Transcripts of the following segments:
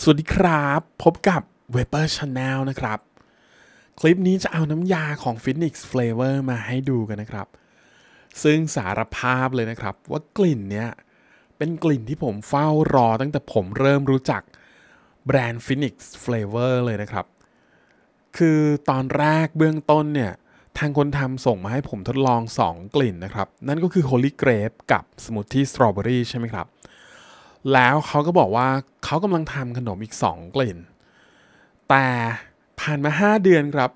สวัสดีครับ พบกับ w e b e r Channel นะครับ คลิปนี้จะเอาน้ำยาของ Phoenix Flavor มาให้ดูกันนะครับ ซึ่งสารภาพเลยนะครับว่ากลิ่นเนี้ย เป็นกลิ่นที่ผมเฝ้ารอตั้งแต่ผมเริ่มรู้จักแบรนด์ Phoenix Flavor เลยนะครับ คือตอนแรกเบื้องต้นเนี่ย ทางคนทำส่งมาให้ผมทดลอง 2 กลิ่นนะครับ นั่นก็คือ Holy Grape กับ Smoothie Strawberry ใช่ไหมครับแล้วเขาก็บอกว่าเขากำลังทำขนมอีก 2 กลิ่น แต่ ผ่านมา 5 เดือนครับ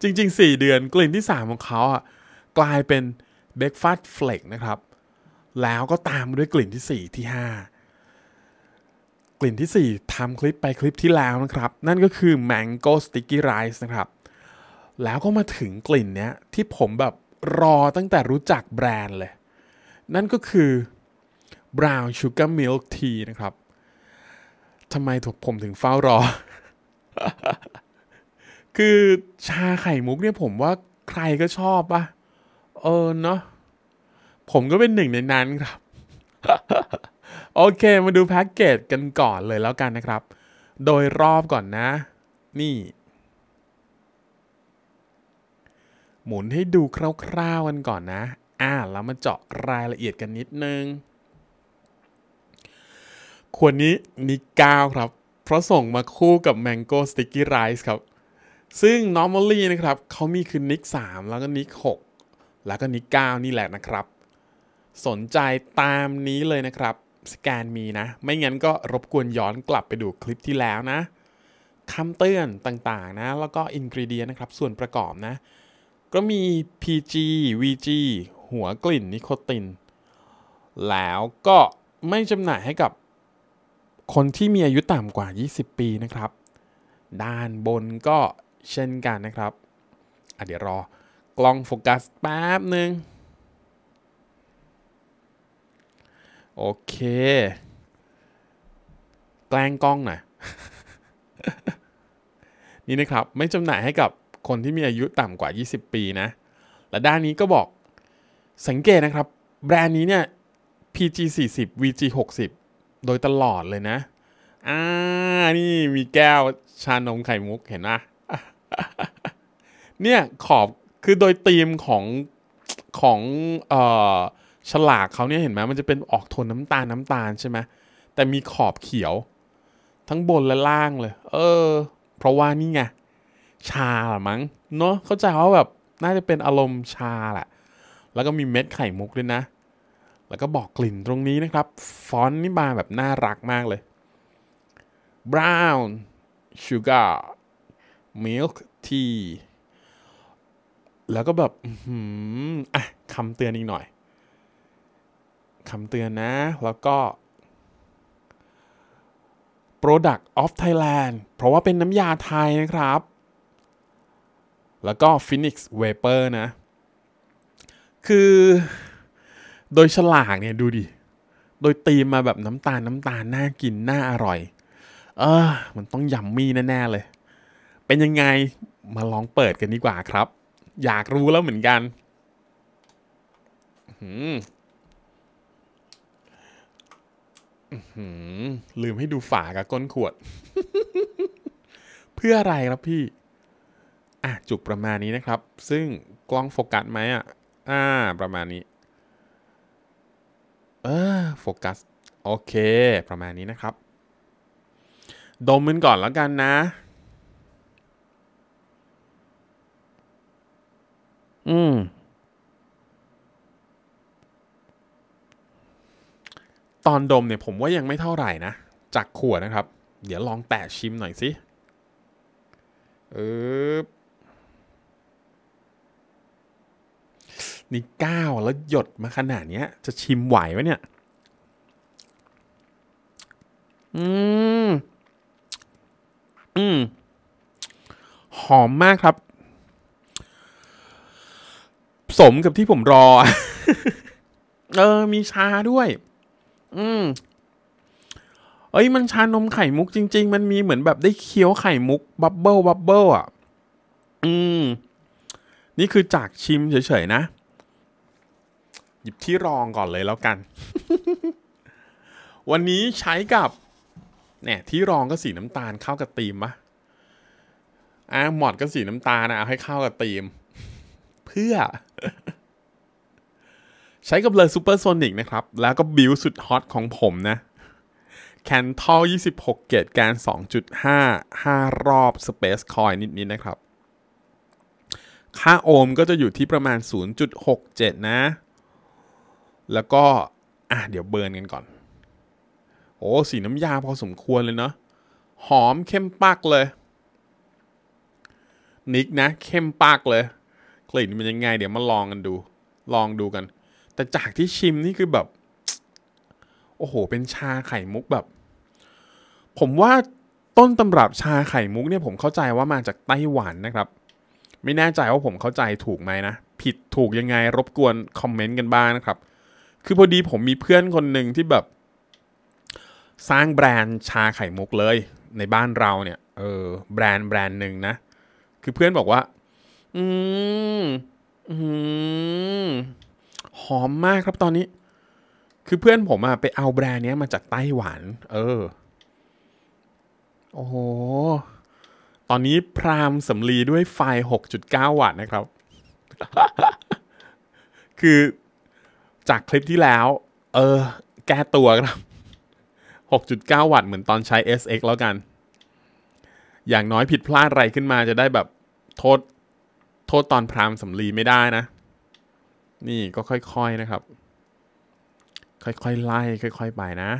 จริง ๆ 4 เดือนกลิ่นที่ 3 ของเขาอ่ะกลายเป็นเบคฟาสเฟลกนะครับ แล้วก็ตามด้วยกลิ่นที่ 4 ที่ 5 กลิ่นที่ 4 ทำคลิปไปคลิปที่แล้วนะครับ นั่นก็คือ Mango Sticky Rice นะครับ แล้วก็มาถึงกลิ่นเนี้ยที่ผมแบบรอตั้งแต่รู้จักแบรนด์เลย นั่นก็คือบราวน์ชูการ์ม k ล e a ทีนะครับ ทำไมถูกผมถึงเฝ้ารอ คือชาไข่มุกเนี่ยผมว่าใครก็ชอบปะเออเนาะ ผมก็เป็นหนึ่งในนั้นครับ โอเคมาดูแพ็กเกจกันก่อนเลยแล้วกันนะครับ โดยรอบก่อนนะ นี่ หมุนให้ดูคร่าวๆกันก่อนนะ อ่าแล้วมาเจาะรายละเอียดกันนิดนึงขวดนี้นิก้าครับ เพราะส่งมาคู่กับ Mango Sticky Rice ครับ ซึ่ง normally นะครับเขามีคือนิก 3 แล้วก็นิก 6 แล้วก็นิก9นี่แหละนะครับ สนใจตามนี้เลยนะครับสแกนมีนะ ไม่งั้นก็รบกวนย้อนกลับไปดูคลิปที่แล้วนะ คำเตือนต่างๆนะ แล้วก็อินกรีเดียนะครับ ส่วนประกอบนะ ก็มี PG VG หัวกลิ่นนิโคติน แล้วก็ไม่จำหน่ายให้กับคนที่มีอายุต่ำกว่า 20 ปีนะครับ ด้านบนก็เช่นกันนะครับอ่ะเดี๋ยวรอกล้องโฟกัสแป๊บหนึ่งโอเคแกล้งกล้องหน่อยนี่นะครับไม่จำหน่ายให้กับคนที่มีอายุต่ำกว่า 20 ปีนะและด้านนี้ก็บอกสังเกตนะครับ แบรนด์นี้เนี่ย PG40 VG60 โดยตลอดเลยนะ อ่านี่มีแก้วชานมไข่มุกเห็นปะเนี่ยขอบคือโดยธีมของของเอ่อฉลากเขาเนี่ยเห็นไหมมันจะเป็นออกโทนน้ำตาลน้ำตาลใช่ไหมแต่มีขอบเขียวทั้งบนและล่างเลย เออ เพราะว่านี่ไง ชาหรอมั้ง เนาะเข้าใจว่าแบบน่าจะเป็นอารมณ์ชาแหละแล้วก็มีเม็ดไข่มุกด้วยนะแล้วก็บอกกลิ่นตรงนี้นะครับ ฟอนต์นี่มาแบบน่ารักมากเลย brown sugar milk tea แล้วก็แบบ อืมอ่ะคำเตือนอีกหน่อยคำเตือนนะแล้วก็ Product of Thailand เพราะว่าเป็นน้ำยาไทยนะครับ แล้วก็ Phoenix Vapor นะ คือโดยฉลากเนี่ยดูดิ โดยตีมมาแบบน้ำตาลน้ำตาลน่ากินน่าอร่อย เออมันต้องยำมี่แน่ ๆเลย เป็นยังไงมาลองเปิดกันดีกว่าครับ อยากรู้แล้วเหมือนกันมลืมให้ดูฝากับก้นขวด เพื่ออะไรครับพี่อ่ะจุกประมาณนี้นะครับ ซึ่งกล้องโฟกัสไหมอ่ะ อ่า ประมาณนี้เออโฟกัสโอเคประมาณนี้นะครับดมมันก่อนแล้วกันนะอืมตอนดมเนี่ยผมว่ายังไม่เท่าไหร่นะจากขวดนะครับ เดี๋ยวลองแตะชิมหน่อยสิเออนี่เก้าแล้วหยดมาขนาดเนี้ยจะชิมไหวไหมเนี่ย อืม อืม หอมมากครับ สมกับที่ผมรอ เออมีชาด้วย อืม เอ้ยมันชานมไข่มุกจริง ๆ มันมีเหมือนแบบได้เคี้ยวไข่มุกบับเบิลบับเบิลอ่ะ อืม นี่คือจากชิมเฉยๆนะิบที่รองก่อนเลยแล้วกัน วันนี้ใช้กับเนี่ยที่รองก็สีน้ำตาลเข้ากับตีมปะอ่าหมอดก็สีน้ำตาลนะเอาให้เข้ากับตีม เพื่อ ใช้กับเลอซูเปอร์โซนิกนะครับ แล้วก็บิวสุดฮอตของผมนะแคนทอล26 เกตการ 2.5 5 รอบสเปซคอยนิดนิดนนะครับ ค่าโอห์มก็จะอยู่ที่ประมาณ 0.67 นะแล้วก็อ่ะเดี๋ยวเบิร์นกันก่อน โอ้สีน้ำยาพอสมควรเลยเนาะ หอมเข้มปักเลย นิกนะเข้มปักเลยกลิ่นมันยังไง เดี๋ยวมาลองกันดู ลองดูกัน แต่จากที่ชิมนี่คือแบบ โอ้โห เป็นชาไข่มุกแบบ ผมว่าต้นตำรับชาไข่มุกเนี่ยผมเข้าใจว่ามาจากไต้หวันนะครับ ไม่แน่ใจว่าผมเข้าใจถูกไหมนะ ผิดถูกยังไง รบกวนคอมเมนต์กันบ้างนะครับคือพอดีผมมีเพื่อนคนหนึ่งที่แบบ สร้างแบรนด์ชาไข่มุกเลย ในบ้านเราเนี่ย เออแบรนด์แบรนด์หนึ่งนะคือเพื่อนบอกว่าอืมอืมหอมมากครับตอนนี้ คือเพื่อนผมอะไปเอาแบรนด์เนี้ยมาจากไต้หวัน เออ โอ้โหตอนนี้พรามสำลีด้วยไฟ6.9วัตต์นะครับ คือจากคลิปที่แล้ว เออ แก้ตัวครับ 6.9 วัตต์เหมือนตอนใช้ SX แล้วกัน อย่างน้อยผิดพลาดอะไรขึ้นมาจะได้แบบโทษ โทษตอนพรามสำลีไม่ได้นะ นี่ก็ค่อยๆนะครับ ค่อยๆไล่ค่อยๆไปนะ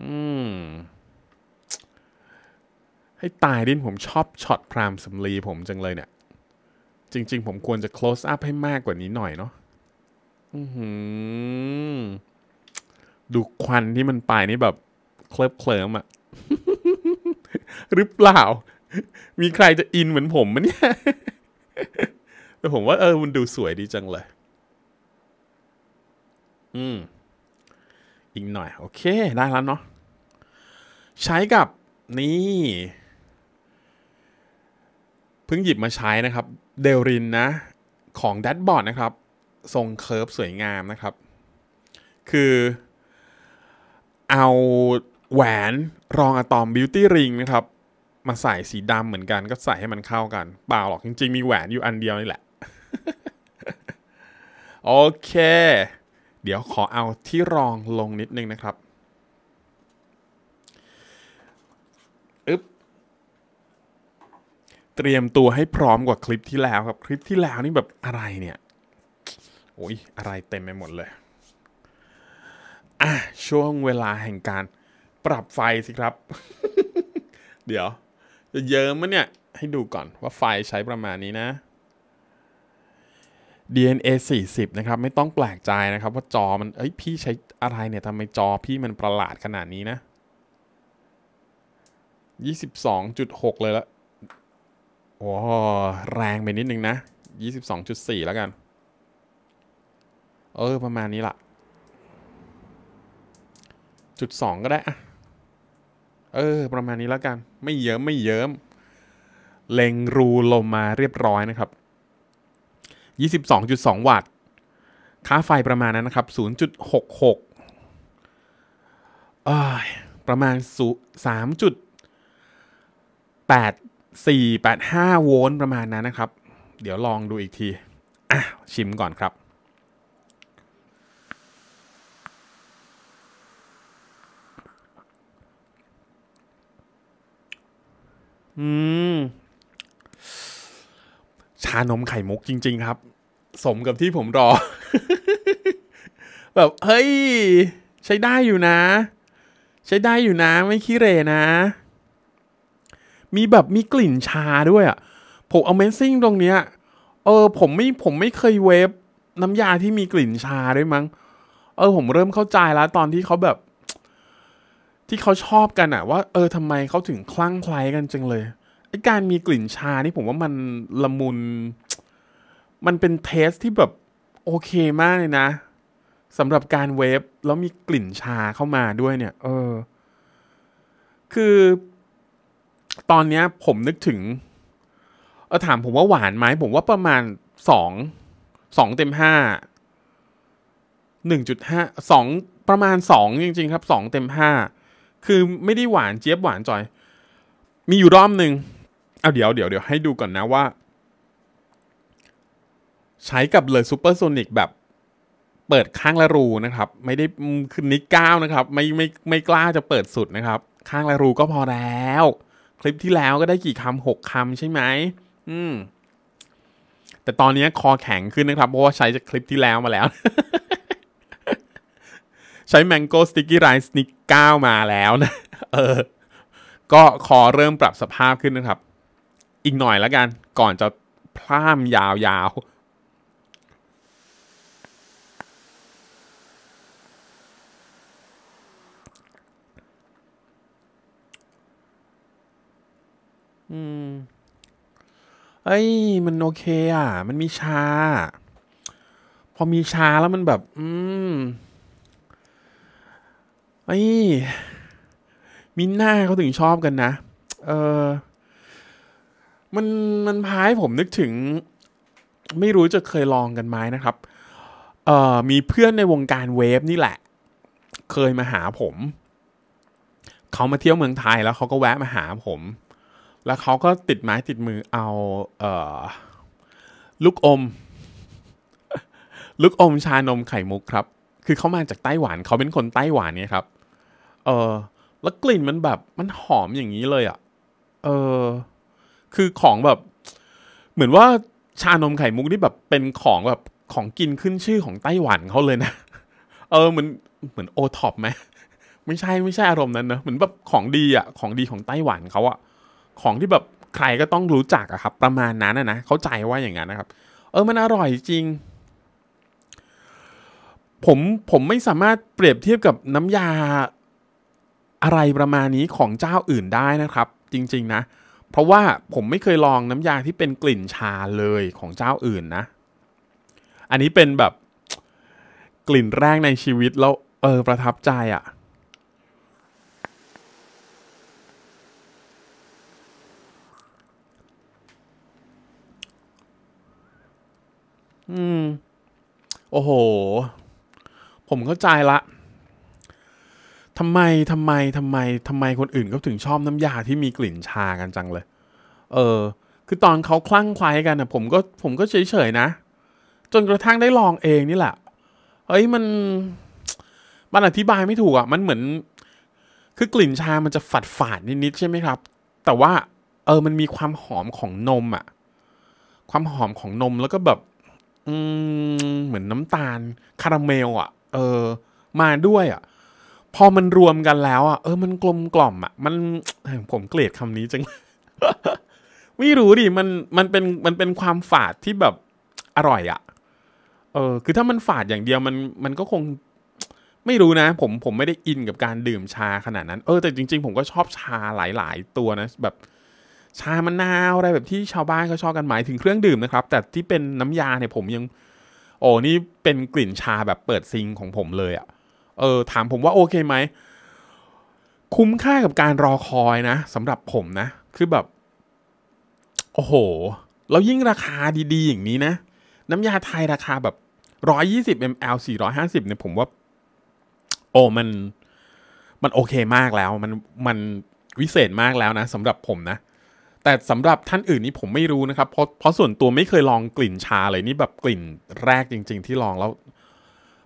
อืม ให้ตายดิ้นผมชอบช็อตพรามสำลีผมจังเลยเนี่ย จริงๆผมควรจะ close up ให้มากกว่านี้หน่อยเนาะดูควันที่มันไปนี่แบบเคลิบเคลิ้มอะหรือเปล่า มีใครจะอินเหมือนผมมั้ยเนี่ยแต่ผมว่า เออมันดูสวยดีจังเลย อืม อีกหน่อย โอเค ได้แล้วเนาะใช้กับนี่ เพิ่งหยิบมาใช้นะครับ เดลรินนะ ของแดดบอร์ดนะครับทรงเคิร์ฟสวยงามนะครับ คือ เอาแหวนรองอะตอมบิวตี้ริงนะครับมาใส่สีดำเหมือนกัน ก็ใส่ให้มันเข้ากัน เปล่าหรอกจริงๆ มีแหวนอยู่อันเดียวนี่แหละ โอเค เดี๋ยวขอเอาที่รองลงนิดนึงนะครับอึ๊บเตรียมตัวให้พร้อมกว่าคลิปที่แล้วครับคลิปที่แล้วนี่แบบอะไรเนี่ยโอ้ยอะไรเต็มไปหมดเลย อ่ะช่วงเวลาแห่งการปรับไฟสิครับ เดี๋ยว จะเยิ้มมั้เนี่ย ให้ดูก่อนว่าไฟใช้ประมาณนี้นะ DNA 40 นะครับ ไม่ต้องแปลกใจนะครับ ว่าจอมันเอ้ยพี่ใช้อะไรเนี่ยทำไมจอพี่มันประหลาดขนาดนี้นะ 22.6 เลยละ โอ้แรงไปนิดนึงนะ 22.4 แล้วกันเออ ประมาณนี้ละจุดสองก็ได้เออประมาณนี้แล้วกัน ไม่เยิ้มไม่เยิ้มเล็งรูลมมาเรียบร้อยนะครับ22.2วัตต์ค่าไฟประมาณนั้นนะครับ 0.66 เอยประมาณส3.8485โวลต์ประมาณนั้นนะครับ เดี๋ยวลองดูอีกทีอ่ะชิมก่อนครับอืม ชานมไข่มุกจริงๆครับ สมกับที่ผมรอ แบบ เฮ้ยใช้ได้อยู่นะ ใช้ได้อยู่นะไม่ขี้เรนะ มีแบบมีกลิ่นชาด้วยอ่ะผมเเมนซิ่งตรงเนี้ย เออ ผมไม่ผมไม่เคยเวฟน้ำยาที่มีกลิ่นชาด้วยมั้งเออ ผมเริ่มเข้าใจแล้วตอนที่เขาแบบที่เขาชอบกันอะว่าเออทำไมเขาถึงคลั่งไคล้กันจังเลยไอการมีกลิ่นชานี่ผมว่ามันละมุน มันเป็นเทสที่แบบโอเคมากเลยนะสำหรับการเวฟแล้วมีกลิ่นชาเข้ามาด้วยเนี่ยเออ คือตอนเนี้ยผมนึกถึงเออถามผมว่าหวานไหมผมว่าประมาณสองสองเต็มห้าหนึ่งจุดห้าสองประมาณสองจริงๆครับสองเต็มห้าคือไม่ได้หวานเจี๊ยบหวานจอย มีอยู่รอบหนึ่งเอาเดี๋ยวเดี๋ยวเดี๋ยวให้ดูก่อนนะว่า ใช้กับเลยซูเปอร์โซนิกแบบเปิดข้างละรูนะครับ ไม่ได้คือนิกก้าวนะครับ ไม่ไม่ไม่กล้าจะเปิดสุดนะครับ ข้างละรูก็พอแล้ว คลิปที่แล้วก็ได้กี่คำหกคำใช่ไหมอืม แต่ตอนนี้คอแข็งขึ้นนะครับเพราะว่าใช้จากคลิปที่แล้วมาแล้วใช้ Mango Sticky Rice ี่ก้าวมาแล้วนะ เออ ก็คอเริ่มปรับสภาพขึ้นนะครับ อีกหน่อยแล้วกัน ก่อนจะพร่ามยาวๆ อืมเอ้ยมันโอเคอ่ะ มันมีชา พอมีชาแล้วมันแบบ อืมไอ้มินหน้าเขาถึงชอบกันนะ เออมันมันพายผมนึกถึง ไม่รู้จะเคยลองกันไหมนะครับ เอ่อ มีเพื่อนในวงการเวฟนี่แหละ เคยมาหาผม เขามาเที่ยวเมืองไทย แล้วเขาก็แวะมาหาผม แล้วเขาก็ติดไม้ติดมือเอา เอ่อลูกอม ลูกอมชานมไข่มุกครับ คือเขามาจากไต้หวันเขาเป็นคนไต้หวันเนี่ยครับเออแล้วกลิ่นมันแบบ มันหอมอย่างนี้เลยอะ่ะเออ คือของแบบ เหมือนว่าชานมไข่มุกนี่แบบเป็นของแบบของกินขึ้นชื่อของไต้หวันเขาเลยนะเออ เหมือนเหมือนโอท็อปไหมไม่ใช่ไม่ใช่อารมณ์นั้นนะเหมือนแบบของดีอ่ะ ของดีของไต้หวันเขาอ่ะของที่แบบใครก็ต้องรู้จักอะครับ ประมาณนั้นนะเข้าใจว่าอย่างนั้นนะครับ เออมันอร่อยจริง ผมผมไม่สามารถเปรียบเทียบกับน้ำยาอะไรประมาณนี้ของเจ้าอื่นได้นะครับ จริง ๆ นะ เพราะว่าผมไม่เคยลองน้ำยาที่เป็นกลิ่นชาเลยของเจ้าอื่นนะ อันนี้เป็นแบบกลิ่นแรกในชีวิตแล้ว เออ ประทับใจอะ่ะ อืม โอ้โห ผมเข้าใจละทำไมทำไมทำไมทำไมคนอื่นก็ถึงชอบน้ำยาที่มีกลิ่นชากันจังเลย เออ คือตอนเขาคลั่งไคล้กันนะผมก็ผมก็เฉยๆนะ จนกระทั่งได้ลองเองนี่แหละ เฮ้ยมัน มันอธิบายไม่ถูกอะ่ะ มันเหมือน คือกลิ่นชามันจะฝาดฝาดนิดๆใช่ไหมครับ แต่ว่า เออ มันมีความหอมของนมอะ่ะ ความหอมของนมแล้วก็แบบ อืม เหมือนน้ำตาล คาราเมลอะ่ะ เออ มาด้วยอะ่ะพอมันรวมกันแล้วอ่ะเออมันกลมกล่อมอ่ะมันผมเกลียดคำนี้จังไม่รู้ดิมันมันเป็นมันเป็นความฝาดที่แบบอร่อย อ่ะ เออ คือถ้ามันฝาดอย่างเดียวมันมันก็คง ไม่รู้นะ ผมผมไม่ได้อินกับการดื่มชาขนาดนั้นเออแต่จริงๆผมก็ชอบชาหลายๆตัวนะแบบชามะนาวอะไรแบบที่ชาวบ้านเขาชอบกันหมายถึงเครื่องดื่มนะครับ แต่ที่เป็นน้ำยาเนี่ยผมยัง โอ้นี่เป็นกลิ่นชาแบบเปิดซิงของผมเลยอะ่ะเออถามผมว่าโอเคไหมคุ้มค่ากับการรอคอยนะสำหรับผมนะ คือแบบ โอ้โห แล้วยิ่งราคาดี ๆ อย่างนี้นะ น้ำยาไทยราคาแบบ120 ml 450เนี่ยผมว่า โอ้มัน มันโอเคมากแล้ว มันมันวิเศษมากแล้วนะสำหรับผมนะ แต่สำหรับท่านอื่นนี่ผมไม่รู้นะครับเพราะเพราะส่วนตัวไม่เคยลองกลิ่นชาเลยนี่แบบกลิ่นแรกจริง ๆ ที่ลองแล้ว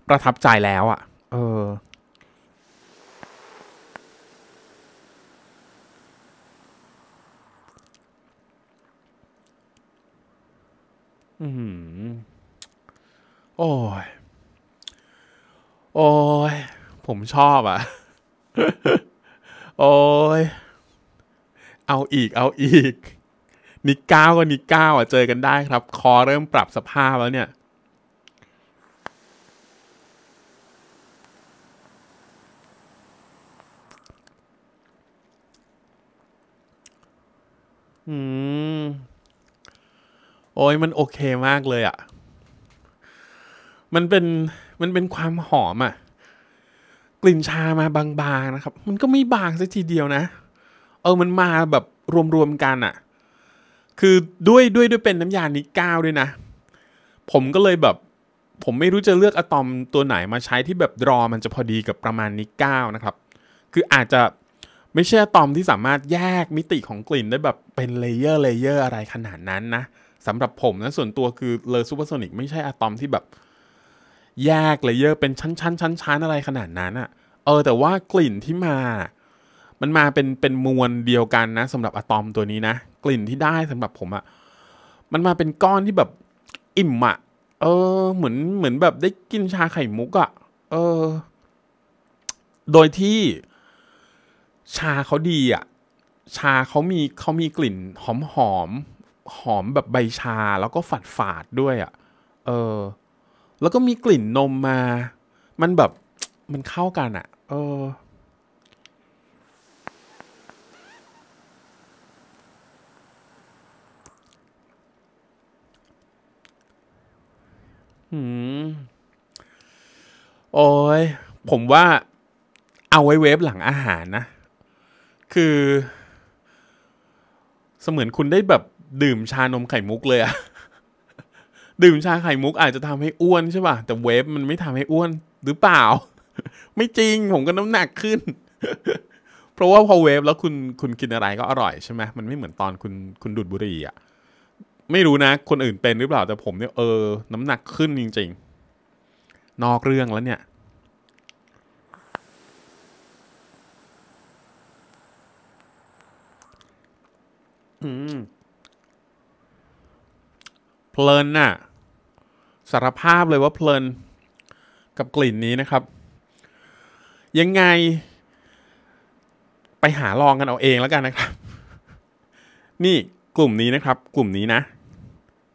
ประทับใจแล้วอะ่ะเออ อืมโอ้ย โอ้ย ผมชอบอะ่ะ โอ้ย เอาอีก เอาอีก นิก้าวกับนิก้าวอ่ะ เจอกันได้ครับ คอเริ่มปรับสภาพแล้วเนี่ยอืมโอ้ยมันโอเคมากเลยอะ่ะ มันเป็น มันเป็นความหอมอะ่ะ กลิ่นชามาบางๆนะครับ มันก็ไม่บางสักทีเดียวนะ เออมันมาแบบรวมๆ กันอะ่ะ คือด้วยด้วยด้วยเป็นน้ำยานิก้าวด้วยนะ ผมก็เลยแบบ ผมไม่รู้จะเลือกอะตอมตัวไหนมาใช้ที่แบบรอมันจะพอดีกับประมาณนิก้าวนะครับ คืออาจจะไม่ใช่อะตอมที่สามารถแยกมิติของกลิ่นได้แบบเป็นเลเยอร์เลเยอร์ อะไรขนาดนั้นนะสำหรับผมนะส่วนตัวคือเลอร์ซูเปอร์โซนิกไม่ใช่อะตอมที่แบบ แยกเลเยอร์เป็นชั้นชั้นชั้นชั้นอะไรขนาดนั้นอะเออแต่ว่ากลิ่นที่มา มันมาเป็นเป็นมวลเดียวกันนะสำหรับอะตอมตัวนี้นะกลิ่นที่ได้สำหรับผมอะมันมาเป็นก้อนที่แบบอิ่มอะเออ เหมือนเหมือนแบบได้กินชาไข่มุกอะเออ โดยที่ชาเขาดีอ่ะ ชาเขามีเขามีกลิ่นหอมหอม หอมแบบใบชาแล้วก็ฝาดฝาดด้วยอะ่ะ เออ แล้วก็มีกลิ่นนมมา มันแบบมันเข้ากันอะ่ะ เออโอ้ยผมว่าเอาไว้เวฟหลังอาหารนะคือ เสมือนคุณได้แบบดื่มชานมไข่มุกเลยอะดื่มชาไข่มุกอาจจะทำให้อ้วนใช่ป่ะแต่เวฟมันไม่ทำให้อ้วนหรือเปล่า ไม่จริงผมก็น้ำหนักขึ้น เพราะว่าพอเวฟแล้วคุณคุณกินอะไรก็อร่อยใช่ไหมมันไม่เหมือนตอนคุณคุณดูดบุหรี่อะไม่รู้นะ คนอื่นเป็นหรือเปล่า แต่ผมเนี่ยเออน้ำหนักขึ้นจริง ๆ นอกเรื่องแล้วเนี่ยเพลินน่ะสารภาพเลยว่าเพลินกับกลิ่นนี้นะครับ ยังไงไปหาลองกันเอาเองแล้วกันนะครับ นี่กลุ่มนี้นะครับ กลุ่มนี้นะ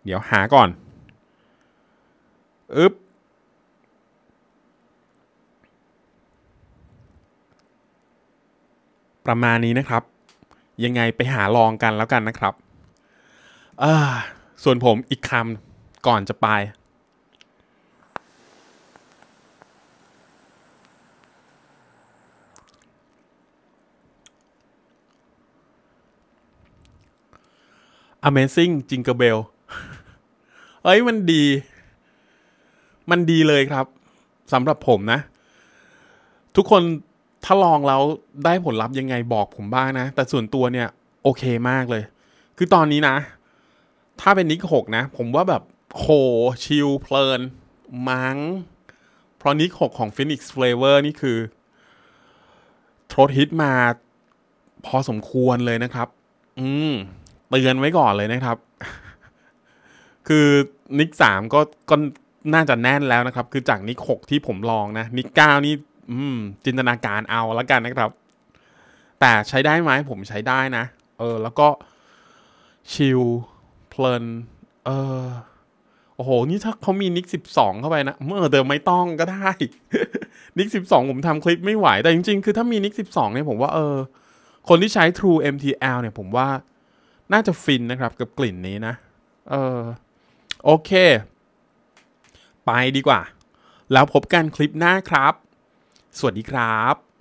เดี๋ยวหาก่อนอึ๊บประมาณนี้นะครับยังไงไปหาลองกันแล้วกันนะครับส่วนผมอีกคำก่อนจะไป Amazing Jingle Bell เอ้ยมันดี มันดีเลยครับสำหรับผมนะ ทุกคนถ้าลองแล้วได้ผลลัพธ์ยังไงบอกผมบ้างนะ แต่ส่วนตัวเนี่ย โอเคมากเลย คือตอนนี้นะ ถ้าเป็นนิกหกนะ ผมว่าแบบโหชิลเพลิน มัง้งเพราะนิกหกของ Phoenix Flavor นี่คือทรดฮิตมา พอสมควรเลยนะครับ อืมเตือนไว้ก่อนเลยนะครับ คือนิกสามก็ก็น่าจะแน่นแล้วนะครับ คือจากนิกหกที่ผมลองนะนิกเก้านี่อืมจินตนาการเอาแล้วกันนะครับ แต่ใช้ได้ไหมผมใช้ได้นะ เออ แล้วก็ชิลเพลินเออ โอ้โห นี่ถ้าเขามีนิกสิบสองเข้าไปนะเมื่อเดิมไม่ต้องก็ได้นิกสิบสองผมทำคลิปไม่ไหวแต่จริง ๆ คือถ้ามีนิกสิบสองเนี่ยผมว่าเออ คนที่ใช้ True MTL เนี่ยผมว่า น่าจะฟินนะครับ กับกลิ่นนี้นะ เออ โอเค ไปดีกว่า แล้วพบกันคลิปหน้าครับสวัสดีครับ